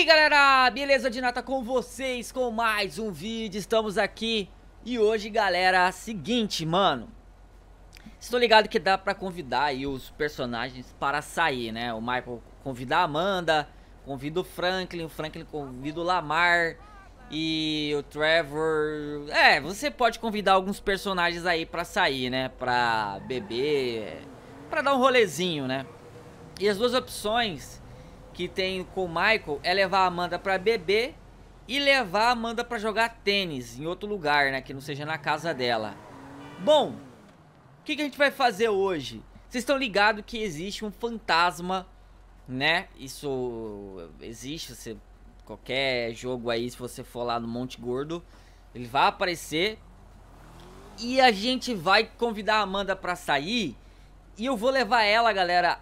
aí galera, beleza de nata com vocês com mais um vídeo, estamos aqui E hoje galera, é seguinte mano Estou ligado que dá pra convidar aí os personagens para sair né O Michael convida a Amanda, convida o Franklin, o Franklin convida o Lamar E o Trevor... É, você pode convidar alguns personagens aí pra sair né Pra beber, pra dar um rolezinho né E as duas opções que tem com o Michael é levar a Amanda para beber e levar a Amanda para jogar tênis em outro lugar, né? Que não seja na casa dela. Bom, o que, que a gente vai fazer hoje? Vocês estão ligados que existe um fantasma, né? Isso existe, você, qualquer jogo aí, se você for lá no Monte Gordo, ele vai aparecer. E a gente vai convidar a Amanda para sair. E eu vou levar ela, galera,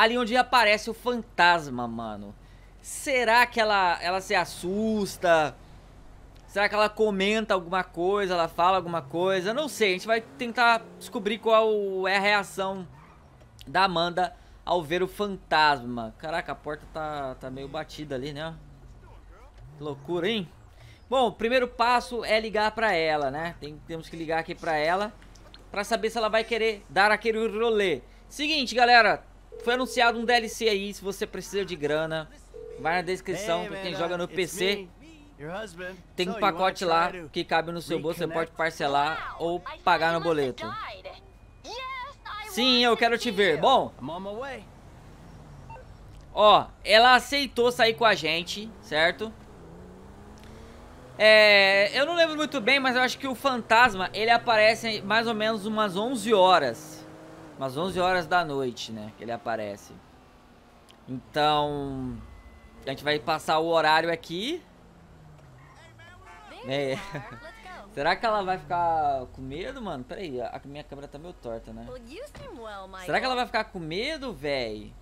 ali onde aparece o fantasma, mano. Será que ela, ela se assusta? Será que ela comenta alguma coisa? Ela fala alguma coisa? Não sei, a gente vai tentar descobrir qual é a reação da Amanda ao ver o fantasma. Caraca, a porta tá, tá meio batida ali, né? Que loucura, hein? Bom, o primeiro passo é ligar pra ela, né? Tem, temos que ligar aqui pra ela pra saber se ela vai querer dar aquele rolê. Seguinte, galera, foi anunciado um DLC aí, se você precisa de grana. Vai na descrição hey, para quem man, joga no PC. Tem um pacote lá que cabe no seu bolso, você pode parcelar ou pagar no boleto. Sim, eu quero te ver. Bom, ó, ela aceitou sair com a gente, certo? É, eu não lembro muito bem, mas eu acho que o fantasma, ele aparece mais ou menos umas 11 horas umas 11 horas da noite, né, que ele aparece. Então, a gente vai passar o horário aqui. É. Será que ela vai ficar com medo, mano? Pera aí, a minha câmera tá meio torta, né? Será que ela vai ficar com medo, véi?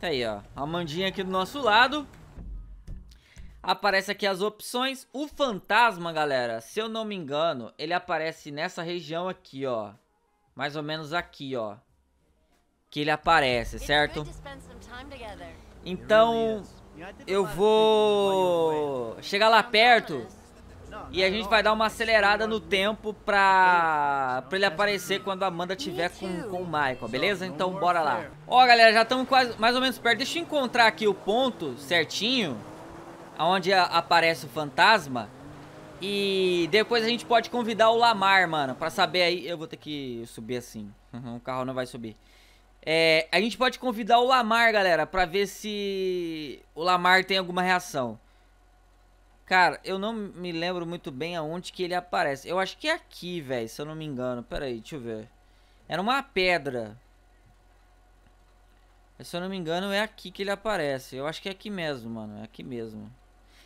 Tá aí, ó. A Mandinha aqui do nosso lado. Aparece aqui as opções. O fantasma, galera, se eu não me engano, ele aparece nessa região aqui, ó mais ou menos aqui, ó. Que ele aparece, certo? Então, eu vou chegar lá perto e a gente vai dar uma acelerada no tempo pra, pra ele aparecer quando a Amanda tiver com, com o Michael, beleza? Então bora lá. Ó galera, já estamos quase mais ou menos perto. Deixa eu encontrar aqui o ponto certinho, aonde aparece o fantasma. E depois a gente pode convidar o Lamar, mano, pra saber aí... Eu vou ter que subir assim, o carro não vai subir. É, a gente pode convidar o Lamar, galera, pra ver se o Lamar tem alguma reação. Cara, eu não me lembro muito bem aonde que ele aparece. Eu acho que é aqui, velho, se eu não me engano. Pera aí, deixa eu ver. Era uma pedra. se eu não me engano, é aqui que ele aparece. Eu acho que é aqui mesmo, mano. É aqui mesmo.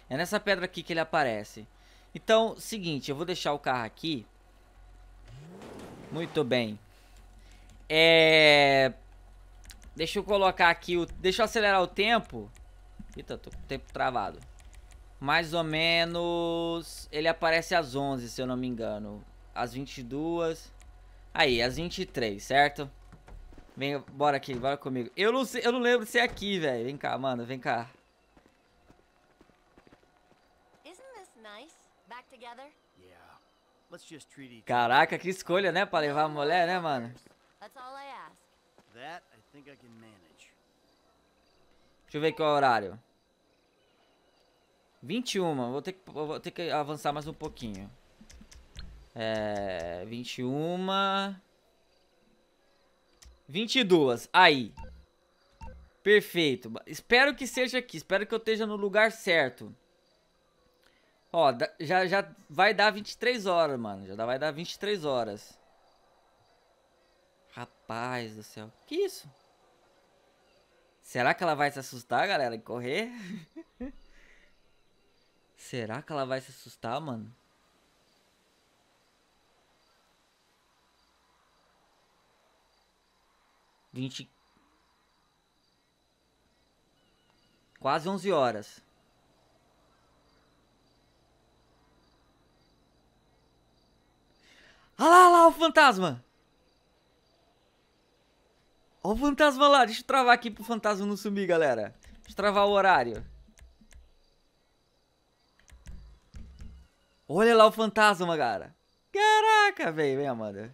É nessa pedra aqui que ele aparece. Então, seguinte, eu vou deixar o carro aqui. Muito bem. É... Deixa eu colocar aqui o... Deixa eu acelerar o tempo. Eita, tô com o tempo travado. Mais ou menos... Ele aparece às 11, se eu não me engano. Às 22... Aí, às 23, certo? Vem, bora aqui, bora comigo. Eu não, sei, eu não lembro se é aqui, velho. Vem cá, mano, vem cá. Caraca, que escolha, né? Pra levar a mulher, né, mano? Deixa eu ver qual é o horário. 21. Vou ter que, vou ter que avançar mais um pouquinho. É... 21... 22. Aí. Perfeito. Espero que seja aqui. Espero que eu esteja no lugar certo. Ó, já, já vai dar 23 horas, mano. Já vai dar 23 horas. Rapaz do céu. Que isso? Será que ela vai se assustar, galera, e correr? Será que ela vai se assustar, mano? Vinte... Quase onze horas. Olha lá, lá, o fantasma! Olha o fantasma lá, deixa eu travar aqui pro fantasma não subir, galera. Deixa eu travar o horário. Olha lá o fantasma, cara. Caraca, velho, vem, Amanda.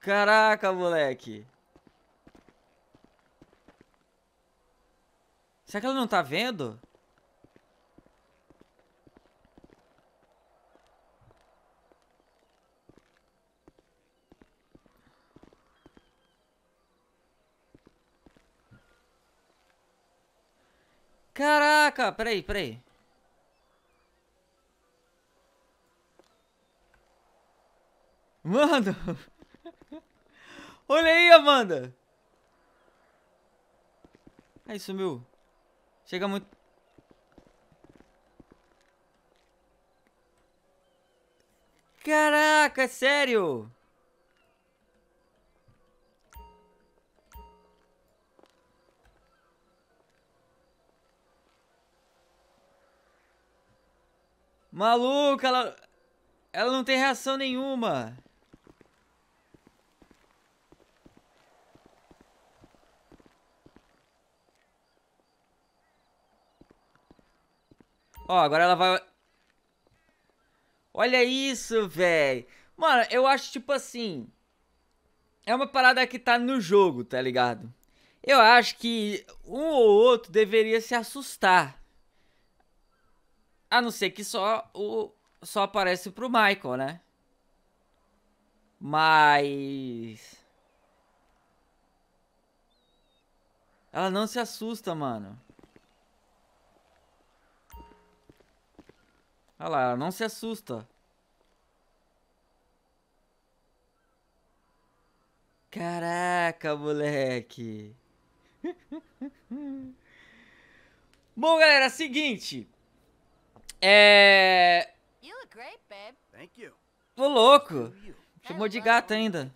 Caraca, moleque. Será que ela não tá vendo? Caraca, peraí, peraí. Mano! Olha aí, Amanda. Aí, é sumiu. Chega muito... Caraca, é sério? Maluca, ela... Ela não tem reação nenhuma. Ó, agora ela vai... Olha isso, velho. Mano, eu acho, tipo assim... É uma parada que tá no jogo, tá ligado? Eu acho que um ou outro deveria se assustar. A não ser que só o só aparece pro Michael, né? Mas ela não se assusta, mano. Olha lá, ela não se assusta. Caraca, moleque. Bom, galera, é seguinte. É... Ô, louco. Chamou de gata ainda.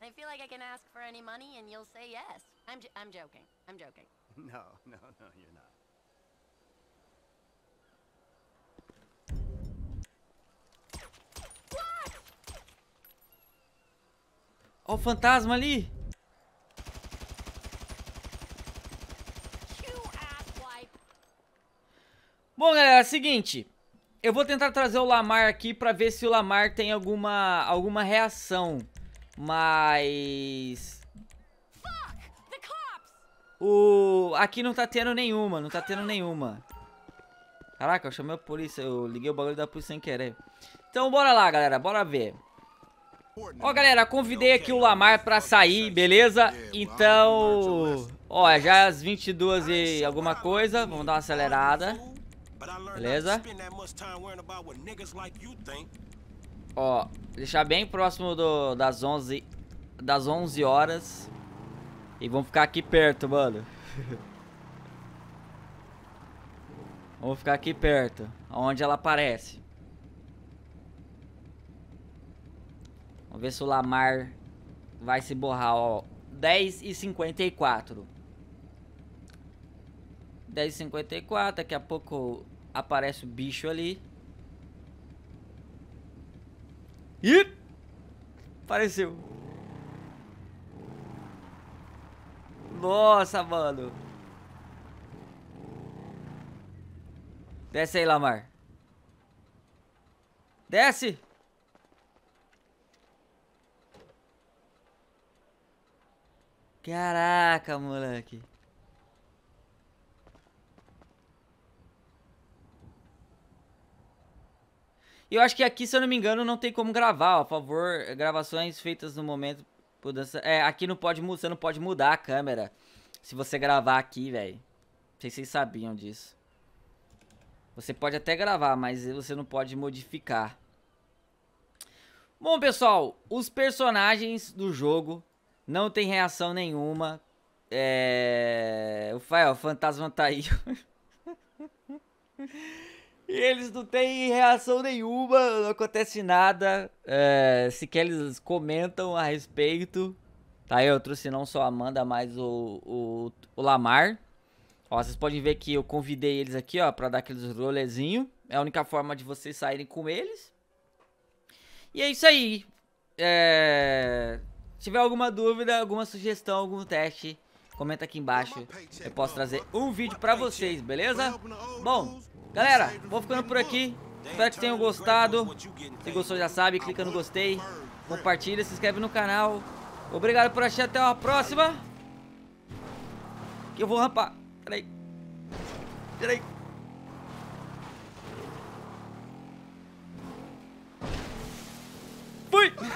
I feel like I can ask for any money and you'll say yes. I'm, I'm joking. I'm joking. No, no, no, you're not. Ó o fantasma ali. Bom, galera, é o seguinte. Eu vou tentar trazer o Lamar aqui pra ver se o Lamar tem alguma, alguma reação. Mas... O... Aqui não tá tendo nenhuma, não tá tendo nenhuma. Caraca, eu chamei a polícia, eu liguei o bagulho da polícia sem querer. Então bora lá, galera, bora ver. Ó, galera, convidei aqui o Lamar pra sair, beleza? Então, ó, é já é às 22 e alguma coisa, vamos dar uma acelerada. Beleza? Ó, deixar bem próximo do, das 11 das 11 horas. E vamos ficar aqui perto, mano. vamos ficar aqui perto, aonde ela aparece. Vamos ver se o Lamar vai se borrar, ó. 10 e 54. 10 e 54, daqui a pouco aparece o bicho ali. Ih! Apareceu. Nossa, mano. Desce aí, Lamar. Desce! Caraca, moleque. E eu acho que aqui, se eu não me engano, não tem como gravar, ó. Por favor, gravações feitas no momento. Mudança. É, aqui não pode, você não pode mudar a câmera. Se você gravar aqui, velho. Não sei se vocês sabiam disso. Você pode até gravar, mas você não pode modificar. Bom, pessoal, os personagens do jogo não tem reação nenhuma. É... O, o fantasma tá aí. e eles não têm reação nenhuma, não acontece nada. É... Sequer eles comentam a respeito. Tá, eu trouxe não só a Amanda, mas o, o, o Lamar. Ó, vocês podem ver que eu convidei eles aqui, ó, pra dar aqueles rolezinhos. É a única forma de vocês saírem com eles. E é isso aí. É... Se tiver alguma dúvida, alguma sugestão, algum teste, comenta aqui embaixo. Eu posso trazer um vídeo pra vocês, beleza? Bom, galera, vou ficando por aqui. Espero que tenham gostado. Se gostou já sabe, clica no gostei. Compartilha, se inscreve no canal. Obrigado por assistir, até uma próxima. Que eu vou rampar. Peraí. Peraí. Fui!